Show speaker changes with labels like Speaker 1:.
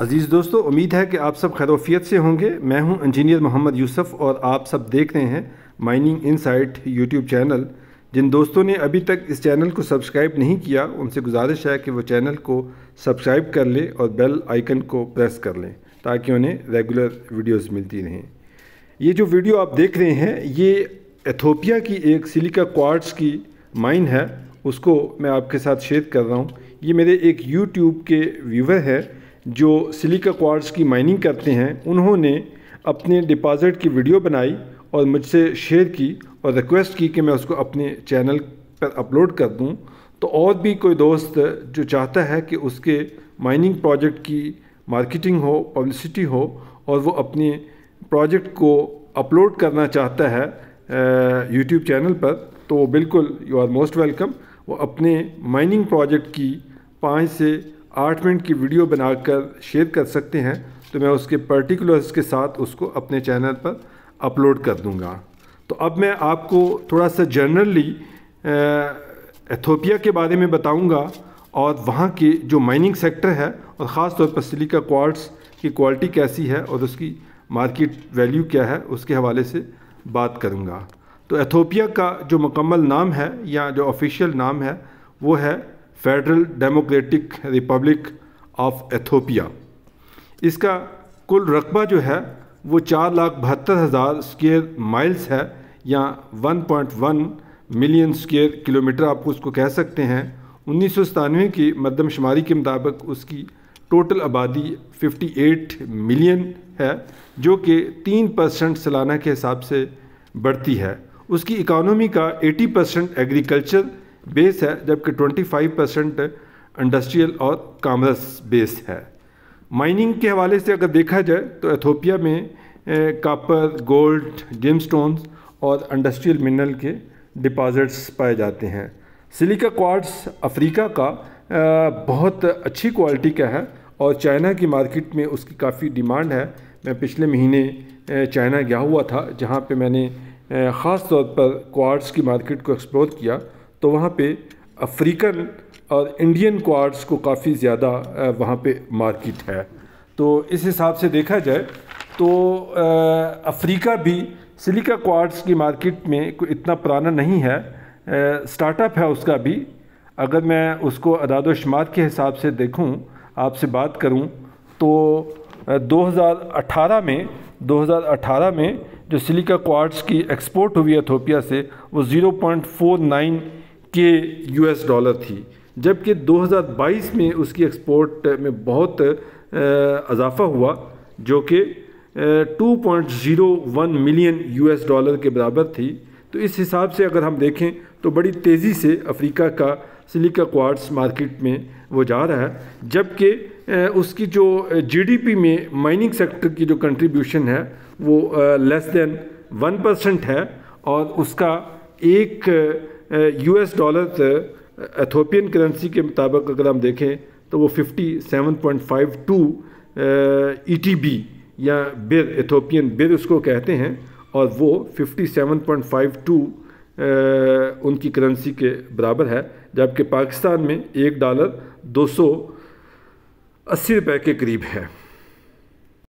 Speaker 1: अज़ीज़ दोस्तों उम्मीद है कि आप सब खैरोफियत से होंगे मैं हूं इंजीनियर मोहम्मद यूसुफ और आप सब देख रहे हैं माइनिंग इनसाइट यूट्यूब चैनल जिन दोस्तों ने अभी तक इस चैनल को सब्सक्राइब नहीं किया उनसे गुजारिश है कि वो चैनल को सब्सक्राइब कर लें और बेल आइकन को प्रेस कर लें ताकि उन्हें रेगुलर वीडियोज़ मिलती रहें ये जो वीडियो आप देख रहे हैं ये एथोपिया की एक सिलिका क्वार्ट्स की माइन है उसको मैं आपके साथ शेयर कर रहा हूँ ये मेरे एक यूट्यूब के व्यूवर है जो सिलिका क्वार्ट्स की माइनिंग करते हैं उन्होंने अपने डिपॉज़िट की वीडियो बनाई और मुझसे शेयर की और रिक्वेस्ट की कि मैं उसको अपने चैनल पर अपलोड कर दूं तो और भी कोई दोस्त जो चाहता है कि उसके माइनिंग प्रोजेक्ट की मार्केटिंग हो पब्लिसिटी हो और वो अपने प्रोजेक्ट को अपलोड करना चाहता है यूट्यूब चैनल पर तो बिल्कुल यू आर मोस्ट वेलकम वो अपने माइनिंग प्रोजेक्ट की पाँच से आठ मिनट की वीडियो बनाकर शेयर कर सकते हैं तो मैं उसके पर्टिकुलर्स के साथ उसको अपने चैनल पर अपलोड कर दूँगा तो अब मैं आपको थोड़ा सा जनरली एथोपिया के बारे में बताऊँगा और वहाँ के जो माइनिंग सेक्टर है और ख़ास तौर पर सिलिका क्वार्ट्स की क्वालिटी कैसी है और उसकी मार्केट वैल्यू क्या है उसके हवाले से बात करूँगा तो एथोपिया का जो मुकम्मल नाम है या जो ऑफिशियल नाम है वो है Federal Democratic Republic of Ethiopia इसका कुल रकबा जो है वो चार लाख बहत्तर हज़ार स्केयर माइल्स है या 1.1 मिलियन स्केयर किलोमीटर आप उसको कह सकते हैं उन्नीस की मरदमशुमारी के मुताबिक उसकी टोटल आबादी 58 मिलियन है जो कि तीन परसेंट सालाना के हिसाब से बढ़ती है उसकी इकानमी का 80 परसेंट एग्रीकल्चर बेस है जबकि 25 परसेंट इंडस्ट्रियल और कामर्स बेस है माइनिंग के हवाले से अगर देखा जाए तो एथोपिया में कापर गोल्ड जिम और इंडस्ट्रियल मिनरल के डिपॉजिट्स पाए जाते हैं सिलिका क्वार्ट्स अफ्रीका का बहुत अच्छी क्वालिटी का है और चाइना की मार्केट में उसकी काफ़ी डिमांड है मैं पिछले महीने चाइना गया हुआ था जहाँ पे मैंने ख़ास तौर पर क्वार्ट्स की मार्केट को एक्सप्लोर किया तो वहाँ पे अफ्रीकन और इंडियन क्वार्ट्स को काफ़ी ज़्यादा वहाँ पे मार्केट है तो इस हिसाब से देखा जाए तो अफ्रीका भी सिलिका क्वार्ट्स की मार्केट में इतना पुराना नहीं है स्टार्टअप है उसका भी अगर मैं उसको अदाद शुमार के हिसाब से देखूं आपसे बात करूं तो 2018 में 2018 में जो सिलिका क्वार्ट्स की एक्सपोर्ट हुई एथोपिया से वो 0.49 के यूएस डॉलर थी जबकि 2022 में उसकी एक्सपोर्ट में बहुत अजाफा हुआ जो कि 2.01 मिलियन यूएस डॉलर के बराबर थी तो इस हिसाब से अगर हम देखें तो बड़ी तेज़ी से अफ्रीका का सिलिका क्वार्ट्स मार्केट में वो जा रहा है जबकि उसकी जो जीडीपी में माइनिंग सेक्टर की जो कंट्रीब्यूशन है वो लेस देन वन परसेंट है और उसका एक यूएस डॉलर एथोपियन करेंसी के मुताबिक अगर हम देखें तो वो 57.52 ईटीबी e या बिर एथोपियन बिर उसको कहते हैं और वो 57.52 उनकी करेंसी के बराबर है जबकि पाकिस्तान में एक डॉलर दो सौ अस्सी रुपये के करीब है